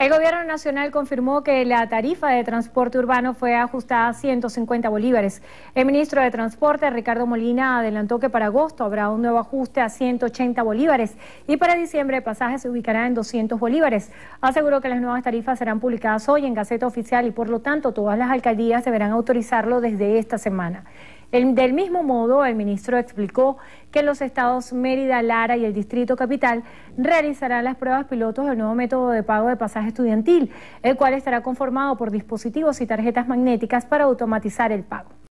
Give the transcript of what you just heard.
El gobierno nacional confirmó que la tarifa de transporte urbano fue ajustada a 150 bolívares. El ministro de Transporte, Ricardo Molina, adelantó que para agosto habrá un nuevo ajuste a 180 bolívares y para diciembre el pasaje se ubicará en 200 bolívares. Aseguró que las nuevas tarifas serán publicadas hoy en Gaceta Oficial y por lo tanto todas las alcaldías deberán autorizarlo desde esta semana del mismo modo, el ministro explicó que los estados Mérida, Lara y el Distrito Capital realizarán las pruebas pilotos del nuevo método de pago de pasaje estudiantil, el cual estará conformado por dispositivos y tarjetas magnéticas para automatizar el pago.